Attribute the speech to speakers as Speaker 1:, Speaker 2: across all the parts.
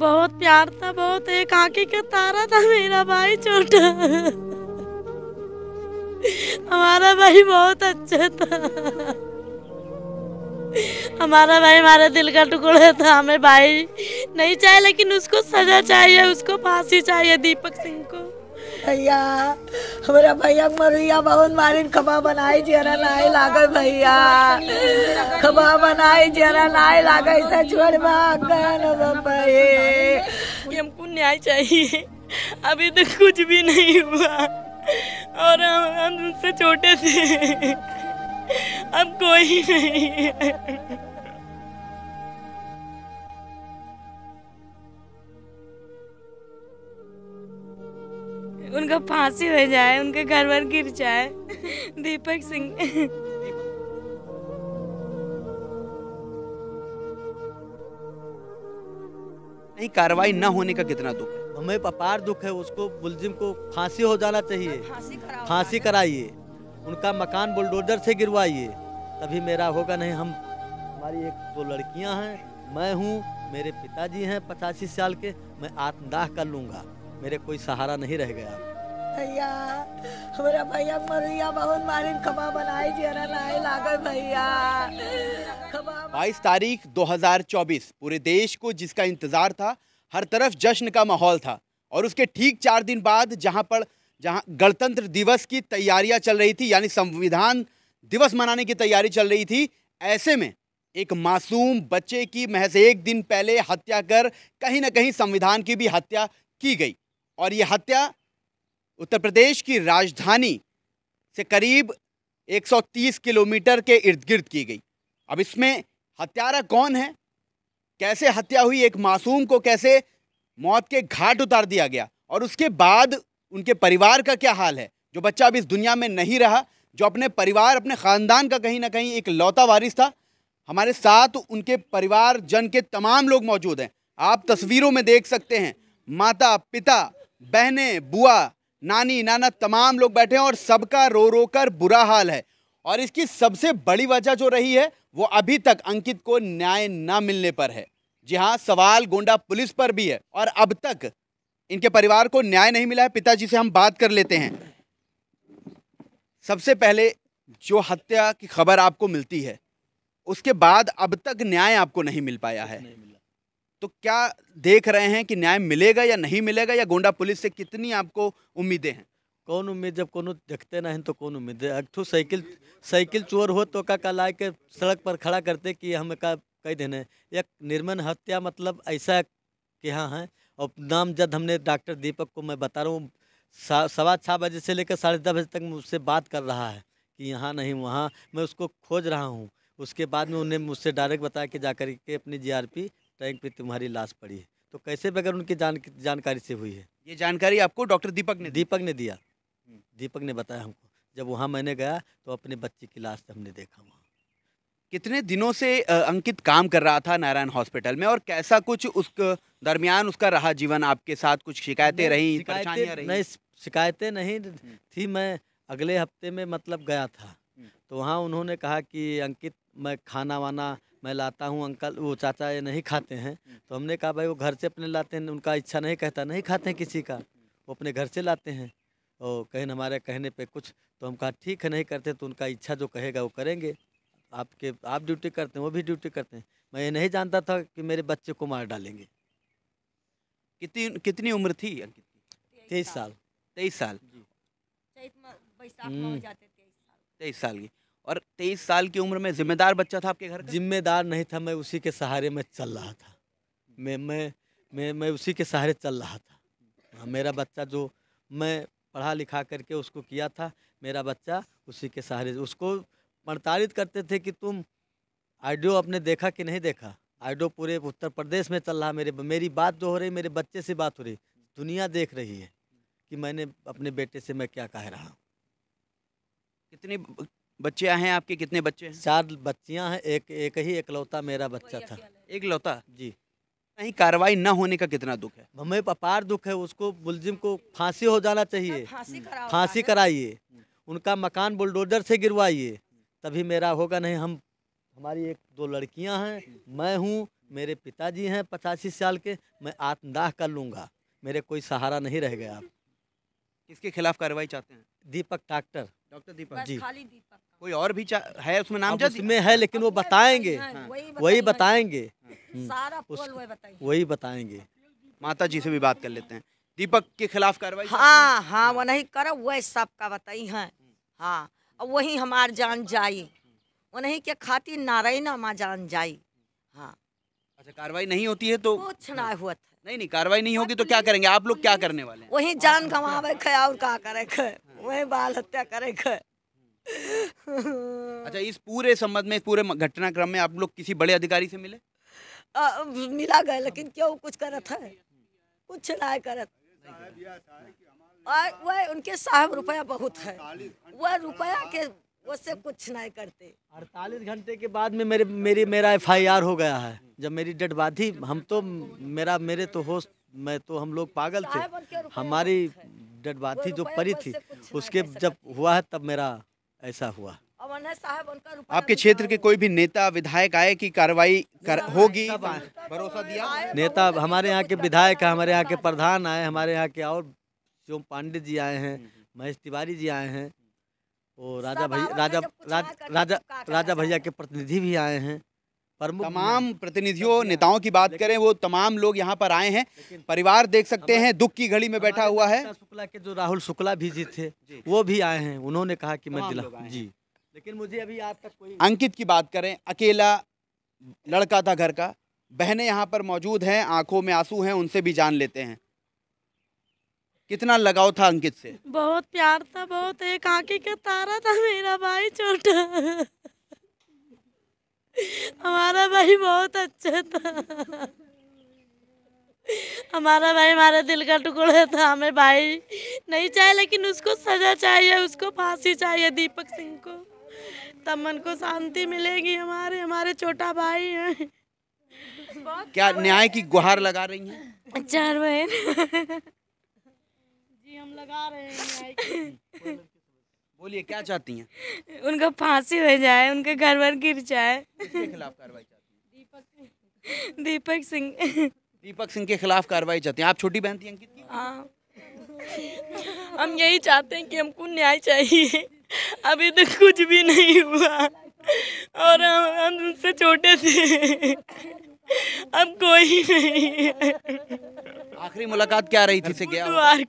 Speaker 1: बहुत प्यार था बहुत एक आंखी का तारा था मेरा भाई छोटा हमारा भाई बहुत अच्छा था हमारा भाई हमारे दिल का टुकड़ा था हमें भाई नहीं चाहिए लेकिन उसको सजा चाहिए उसको फांसी चाहिए दीपक सिंह को भैया
Speaker 2: हमारा भैया मरिया बहुत मारिन खबा बनाए जरा नाए लाग भैया खबा बनाए जरा नाए लाग ऐसा छोड़ भाई
Speaker 3: हमको
Speaker 1: न्याय चाहिए अभी तक तो कुछ भी नहीं हुआ
Speaker 3: और हम तो उनसे छोटे थे अब कोई
Speaker 1: नहीं है उनका फांसी हो जाए उनके घर वर गिर जाए दीपक सिंह
Speaker 4: नहीं कार्रवाई न होने का कितना दुख है हमें अपार दुख है उसको मुलजिम को फांसी हो जाना चाहिए
Speaker 2: हाँ, फांसी
Speaker 4: कराइए उनका मकान बुलडोजर से गिरवाइए तभी मेरा होगा नहीं हम हमारी एक दो लड़कियां हैं मैं हूँ मेरे पिताजी हैं पचासी साल के मैं आत्मदाह कर लूंगा मेरे कोई सहारा नहीं रह गया
Speaker 2: भैया हमारा भैया मरिया बहुत मारिन खबा बनाई जरा लाए लागल भैया
Speaker 5: बाईस तारीख 2024 पूरे देश को जिसका इंतजार था हर तरफ जश्न का माहौल था और उसके ठीक चार दिन बाद जहां पर जहां गणतंत्र दिवस की तैयारियां चल रही थी यानी संविधान दिवस मनाने की तैयारी चल रही थी ऐसे में एक मासूम बच्चे की महज एक दिन पहले हत्या कर कहीं ना कहीं संविधान की भी हत्या की गई और ये हत्या उत्तर प्रदेश की राजधानी से करीब 130 किलोमीटर के इर्द गिर्द की गई अब इसमें हत्यारा कौन है कैसे हत्या हुई एक मासूम को कैसे मौत के घाट उतार दिया गया और उसके बाद उनके परिवार का क्या हाल है जो बच्चा अब इस दुनिया में नहीं रहा जो अपने परिवार अपने ख़ानदान का कहीं ना कहीं एक लौता वारिस था हमारे साथ उनके परिवार जन के तमाम लोग मौजूद हैं आप तस्वीरों में देख सकते हैं माता पिता बहनें बुआ नानी नाना तमाम लोग बैठे हैं और सबका रो रो कर बुरा हाल है और इसकी सबसे बड़ी वजह जो रही है वो अभी तक अंकित को न्याय न मिलने पर है जी हाँ सवाल गोंडा पुलिस पर भी है और अब तक इनके परिवार को न्याय नहीं मिला है पिताजी से हम बात कर लेते हैं सबसे पहले जो हत्या की खबर आपको मिलती है उसके बाद अब तक न्याय आपको नहीं मिल पाया है तो क्या देख रहे हैं कि न्याय मिलेगा या नहीं
Speaker 4: मिलेगा या गोंडा पुलिस से कितनी आपको उम्मीदें हैं कौन उम्मीद जब कोनो देखते ना तो कौन उम्मीद है तो साइकिल साइकिल चोर हो तो का का के सड़क पर खड़ा करते कि हमें का कह देने एक निर्मन हत्या मतलब ऐसा कि हाँ है हाँ। और नाम जद हमने डॉक्टर दीपक को मैं बता रहा हूँ सवा छः बजे से लेकर साढ़े दस बजे तक मुझसे बात कर रहा है कि यहाँ नहीं वहाँ मैं उसको खोज रहा हूँ उसके बाद में उन्हें मुझसे डायरेक्ट बताया कि जाकर के अपनी जीआरपी टैंक पे तुम्हारी लाश पड़ी है तो कैसे बगैर उनकी जान जानकारी से हुई है ये जानकारी आपको डॉक्टर दीपक ने दीपक ने दिया हम्म। दीपक ने बताया हमको जब वहाँ मैंने गया तो अपने बच्चे की लाश हमने देखा वहाँ कितने दिनों से अंकित काम कर रहा था नारायण हॉस्पिटल में और कैसा कुछ उस दरमियान उसका रहा जीवन आपके साथ कुछ शिकायतें रही शिकायतें नहीं शिकायतें नहीं हम्म। थी मैं अगले हफ्ते में मतलब गया था हम्म। तो वहाँ उन्होंने कहा कि अंकित मैं खाना वाना मैं लाता हूँ अंकल वो चाचा ये नहीं खाते हैं तो हमने कहा भाई वो घर से अपने लाते हैं उनका इच्छा नहीं कहता नहीं खाते हैं किसी का वो अपने घर से लाते हैं और कहीं हमारे कहने पे कुछ तो हम कहा ठीक है नहीं करते तो उनका इच्छा जो कहेगा वो करेंगे आपके आप ड्यूटी करते हैं वो भी ड्यूटी करते हैं मैं ये नहीं जानता था कि मेरे बच्चे को मार डालेंगे कितनी कितनी उम्र थी अंकित तेईस साल हम्म। तेईस साल तेईस साल की और तेईस साल की उम्र में जिम्मेदार बच्चा था आपके घर का जिम्मेदार नहीं था मैं उसी के सहारे में चल रहा था मैं मैं मैं मैं उसी के सहारे चल रहा था हाँ, मेरा बच्चा जो मैं पढ़ा लिखा करके उसको किया था मेरा बच्चा उसी के सहारे उसको प्रताड़ित करते थे कि तुम आइडियो आपने देखा कि नहीं देखा आइडियो पूरे उत्तर प्रदेश में चल रहा मेरे मेरी बात जो हो रही मेरे बच्चे से बात हो रही दुनिया देख रही है कि मैंने अपने बेटे से मैं क्या कह रहा हूँ कितनी बच्चे आए हैं आपके कितने बच्चे हैं चार बच्चियां हैं एक एक ही एकलौता मेरा बच्चा था एक लौता जी कहीं कार्रवाई न होने का कितना दुख है हमें अपार दुख है उसको मुलजिम को फांसी हो जाना चाहिए हाँ, फांसी हम्म। कराइए उनका मकान बुलडोजर से गिरवाइए तभी मेरा होगा नहीं हम हमारी एक दो लड़कियां हैं मैं हूँ मेरे पिताजी हैं पचासी साल के मैं आत्मदाह कर लूँगा मेरे कोई सहारा नहीं रह गया आप किसके खिलाफ कार्रवाई चाहते हैं दीपक डॉक्टर डॉक्टर दीपक जी खाली दीपक कोई और भी है उसमें नाम उसमें है लेकिन वो हाँ, हाँ। बताएंगे वही हम्म। बताएंगे वही बताएंगे माता जी से भी बात कर लेते हैं दीपक के खिलाफ कार्रवाई
Speaker 5: हाँ
Speaker 2: हाँ वो नहीं करो वह सबका बताई है हाँ और वही हमार जान जाई वो नहीं के खातिर नारायण ना माँ जान जाई
Speaker 5: हाँ अच्छा कार्रवाई नहीं होती है तो कुछ ना हुआ था नहीं नहीं कार्रवाई नहीं होगी तो क्या मतलब करेंगे आप लोग क्या करने वाले
Speaker 2: वही जान हाँ। गवा और क्या करे वही बाल हत्या करे
Speaker 5: अच्छा इस पूरे संबंध में इस पूरे घटनाक्रम में आप लोग किसी बड़े अधिकारी से मिले
Speaker 2: आ, मिला गए लेकिन क्यों कुछ करत है कुछ ना कर वह उनके साहब रुपया बहुत है वह रुपया के उससे कुछ नहीं करते
Speaker 4: अड़तालीस घंटे के बाद में मेरे मेरी मेरा एफ हो गया है जब मेरी डेट बाधी हम तो मेरा मेरे तो होश मैं तो हम लोग पागल थे हमारी डेट बाधी जो पड़ी थी उसके जब हुआ है तब मेरा ऐसा हुआ
Speaker 2: आपके
Speaker 4: क्षेत्र के कोई भी नेता विधायक आए की कार्रवाई कर होगी भरोसा दिया तो नेता हमारे यहाँ के विधायक है हमारे यहाँ के प्रधान आए हमारे यहाँ के और जो पांडे जी आए हैं हम्म, हम्म। महेश तिवारी जी आए हैं वो राजा भैया राजा राजा राजा भैया के प्रतिनिधि भी आए हैं तमाम प्रतिनिधियों नेताओं की बात करें वो तमाम लोग यहाँ पर आए हैं परिवार देख सकते हैं दुख की घड़ी में बैठा हुआ है शुक्ला के जो राहुल शुक्ला भी जी थे वो भी आए हैं उन्होंने कहा कि मैं दिला जी लेकिन मुझे अभी आज तक कोई अंकित की बात करें
Speaker 5: अकेला लड़का था घर का बहनें यहाँ पर मौजूद हैं आंखों में आंसू हैं उनसे भी जान लेते हैं कितना लगाव था अंकित से
Speaker 1: बहुत प्यार था बहुत एक आंखी का तारा था मेरा भाई छोटा हमारा भाई बहुत अच्छा था हमारा भाई हमारा दिल का टुकड़ा था हमें भाई नहीं चाहिए लेकिन उसको सजा चाहिए उसको फांसी चाहिए दीपक सिंह को तब मन को शांति मिलेगी हमारे हमारे छोटा भाई है
Speaker 5: क्या न्याय की गुहार लगा रही हैं
Speaker 1: चार बहन जी
Speaker 5: हम लगा रहे हैं न्याय की बोलिए क्या चाहती
Speaker 1: हैं उनका फांसी हो जाए उनके घर वर गिर जाए
Speaker 5: खिलाफ कार्रवाई चाहती हैं
Speaker 1: दीपक दीपक सिंह
Speaker 5: दीपक सिंह के खिलाफ कार्रवाई चाहती हैं आप छोटी बहन थी अंकित
Speaker 3: की हाँ हम यही चाहते हैं कि हमको न्याय चाहिए अभी तक तो कुछ भी नहीं हुआ और हम हम उनसे छोटे थे अब कोई नहीं है
Speaker 5: आखिरी मुलाकात क्या रही थी गया बुधवार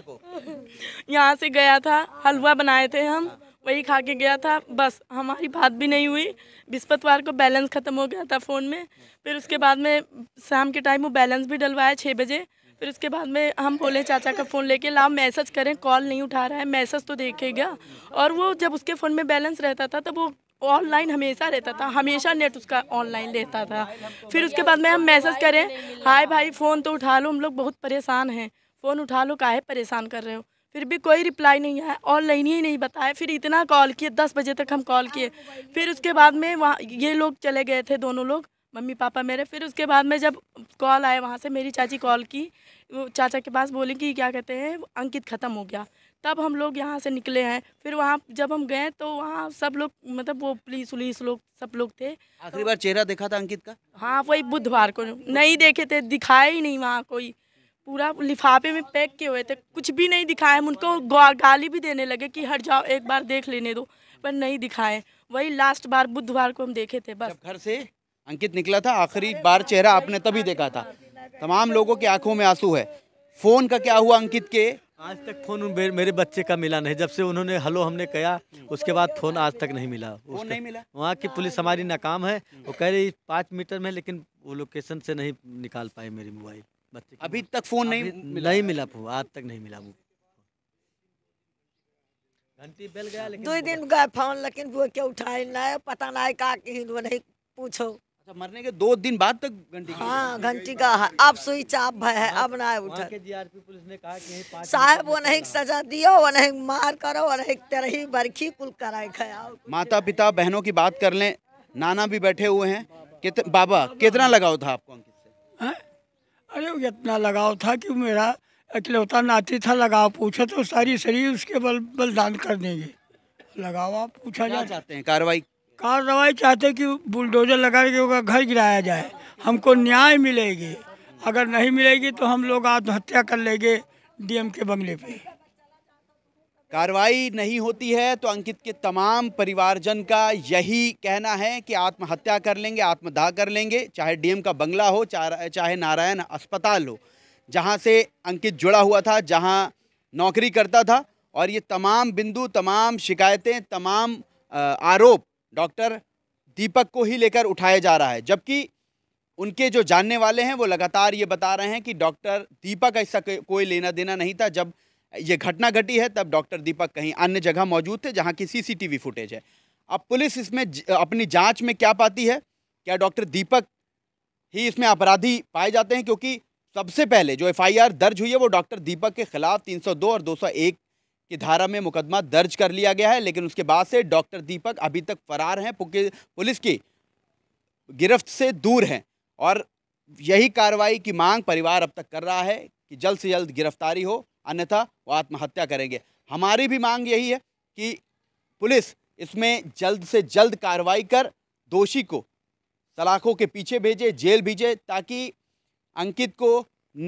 Speaker 5: को को
Speaker 3: यहाँ से गया था हलवा बनाए थे हम हाँ। वही खा के गया था बस हमारी बात भी नहीं हुई बिस्पतवार को बैलेंस ख़त्म हो गया था फ़ोन में फिर उसके बाद में शाम के टाइम वो बैलेंस भी डलवाया छः बजे फिर उसके बाद में हम बोले चाचा का फ़ोन लेके लाओ मैसेज करें कॉल नहीं उठा रहा है मैसेज तो देखेगा और वो जब उसके फ़ोन में बैलेंस रहता था तब वो ऑनलाइन हमेशा रहता था हमेशा नेट उसका ऑनलाइन रहता था फिर उसके बाद में हम मैसेज करें हाय भाई फ़ोन तो उठा लो हम लोग बहुत परेशान हैं फ़ोन उठा लो काहे परेशान कर रहे हो फिर भी कोई रिप्लाई नहीं आया ऑनलाइन ही नहीं बताया फिर इतना कॉल किए दस बजे तक हम कॉल किए फिर उसके बाद में वहाँ ये लोग चले गए थे दोनों लोग मम्मी पापा मेरे फिर उसके बाद में जब कॉल आया वहाँ से मेरी चाची कॉल की चाचा के पास बोली कि क्या कहते हैं अंकित ख़त्म हो गया तब हम लोग यहाँ से निकले हैं फिर वहाँ जब हम गए तो वहाँ सब लोग मतलब वो पुलिस उलिस लोग सब लोग थे आखिरी तो, बार
Speaker 5: चेहरा देखा था अंकित का
Speaker 3: हाँ वही बुधवार को नहीं देखे थे दिखाए ही नहीं वहाँ कोई पूरा लिफाफे में पैक किए हुए थे कुछ भी नहीं दिखाए हम उनको गाली भी देने लगे कि हट जाओ एक बार देख लेने दो पर नहीं दिखाए वही लास्ट बार बुधवार को
Speaker 5: हम देखे थे बस घर से अंकित निकला था आखिरी बार चेहरा आपने तभी देखा था तमाम
Speaker 4: लोगों की आंखों में आंसू है फोन का क्या हुआ अंकित के आज तक फोन मेरे बच्चे का मिला नहीं जब से उन्होंने हेलो हमने कहा उसके बाद फोन आज तक नहीं मिला फोन नहीं मिला वहाँ की पुलिस हमारी नाकाम है वो कह रही पाँच मीटर में लेकिन वो लोकेशन से नहीं निकाल पाए मेरी मोबाइल बच्चे अभी तक फोन नहीं मिला नहीं मिला फोन आज तक नहीं मिला वो घंटी बेल गया लेकिन दो
Speaker 2: दिन गए फोन लेकिन वो क्या उठाए ना पता ना का नहीं पूछो अच्छा मरने के दो दिन बाद तक घंटी हाँ घंटी का अब हाँ, सुई चाप भय है अब ना
Speaker 4: उठा जीआरपी पुलिस ने कहा कि साहब वो
Speaker 2: नहीं सजा दियो वो नहीं मार करो वो नहीं तेरे ही बरखी कुल कराए खाओ
Speaker 5: माता पिता बहनों की बात कर ले नाना भी बैठे हुए हैं बाबा कितना लगाव था आपको
Speaker 4: अरे वो इतना लगाव था कि मेरा इकलौता नाती था लगाव पूछा तो सारी शरीर उसके बल बलिदान कर देंगे लगाव आप पूछा जा चाहते हैं कार्रवाई कार्रवाई चाहते कि बुलडोजर लगा के होगा घर गिराया जाए हमको न्याय मिलेगी अगर नहीं मिलेगी तो हम लोग आत्महत्या कर लेंगे डीएम के बंगले पे
Speaker 5: कार्रवाई नहीं होती है तो अंकित के तमाम परिवारजन का यही कहना है कि आत्महत्या कर लेंगे आत्मदाह कर लेंगे चाहे डीएम का बंगला हो चाहे नारायण अस्पताल हो जहाँ से अंकित जुड़ा हुआ था जहाँ नौकरी करता था और ये तमाम बिंदु तमाम शिकायतें तमाम आरोप डॉक्टर दीपक को ही लेकर उठाया जा रहा है जबकि उनके जो जानने वाले हैं वो लगातार ये बता रहे हैं कि डॉक्टर दीपक ऐसा कोई लेना देना नहीं था जब ये घटना घटी है तब डॉक्टर दीपक कहीं अन्य जगह मौजूद थे जहाँ की सी फुटेज है अब पुलिस इसमें अपनी जाँच में क्या पाती है क्या डॉक्टर दीपक ही इसमें अपराधी पाए जाते हैं क्योंकि सबसे पहले जो एफआईआर दर्ज हुई है वो डॉक्टर दीपक के खिलाफ 302 और 201 की धारा में मुकदमा दर्ज कर लिया गया है लेकिन उसके बाद से डॉक्टर दीपक अभी तक फरार हैं पुलिस की गिरफ्त से दूर हैं और यही कार्रवाई की मांग परिवार अब तक कर रहा है कि जल्द से जल्द गिरफ्तारी हो अन्यथा वो आत्महत्या करेंगे हमारी भी मांग यही है कि पुलिस इसमें जल्द से जल्द कार्रवाई कर दोषी को सलाखों के पीछे भेजे जेल भेजे ताकि अंकित को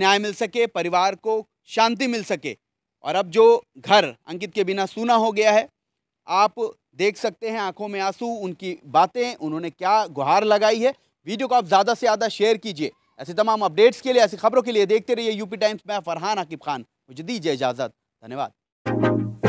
Speaker 5: न्याय मिल सके परिवार को शांति मिल सके और अब जो घर अंकित के बिना सूना हो गया है आप देख सकते हैं आंखों में आंसू उनकी बातें उन्होंने क्या गुहार लगाई है वीडियो को आप ज़्यादा से ज़्यादा शेयर कीजिए ऐसे तमाम अपडेट्स के लिए ऐसी खबरों के लिए देखते रहिए यूपी टाइम्स में फरहान आकिब खान मुझे दीजिए इजाज़त धन्यवाद